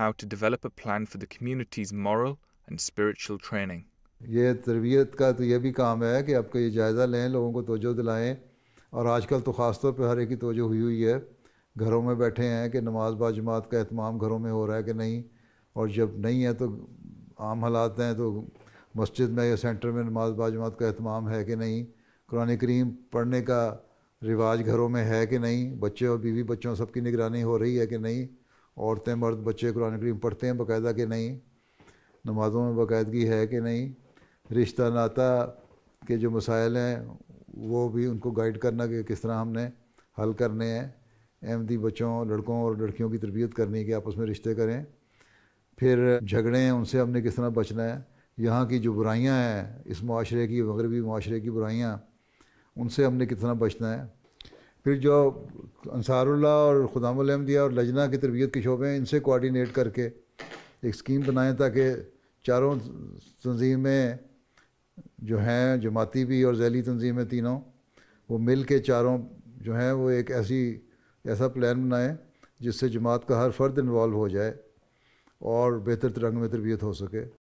how to develop a plan for the community's moral and spiritual training. ये तरबियत का तो ये भी काम है कि आपका ये जायज़ा लें लोगों को तोजो दिलाएं और आजकल तो ख़ास तौर पे हर एक की तोजो हुई हुई है घरों में बैठे हैं कि नमाज बाजमात का एहतमाम घरों में हो रहा है कि नहीं और जब नहीं है तो आम हालात हैं तो मस्जिद में या सेंटर में नमाज बाजमात का अहतमाम है कि नहीं कुरान करीम पढ़ने का रिवाज घरों में है कि नहीं बच्चे और बीवी बच्चों सबकी निगरानी हो रही है कि नहीं औरतें मर्द बच्चे कुरान करीम पढ़ते हैं बाकायदा कि नहीं नमाज़ों में बाकायदगी है कि नहीं रिश्ता नाता के जो मसाइल हैं वो भी उनको गाइड करना कि किस तरह हमने हल करने हैं अहमदी बच्चों लड़कों और लड़कियों की तरबियत करनी कि आपस में रिश्ते करें फिर झगड़े हैं उनसे हमने किस तरह बचना है यहाँ की जो बुराइयाँ हैं इस माशरे की मगरबी माशरे की बुराइयाँ उनसे हमने कितना बचना है फिर जो अंसारुल्ला और खुदामदिया और लजना की तरबियत के शोबे हैं इनसे कोऑर्डिनेट करके एक स्कीम बनाएं ताकि चारों तंजीमें जो हैं जमाती भी और जैली तंजीमें तीनों वो मिल के चारों जो हैं वो एक ऐसी ऐसा प्लान बनाएं जिससे जमात का हर फर्द इन्वॉल्व हो जाए और बेहतर तरंग में तरबियत हो सके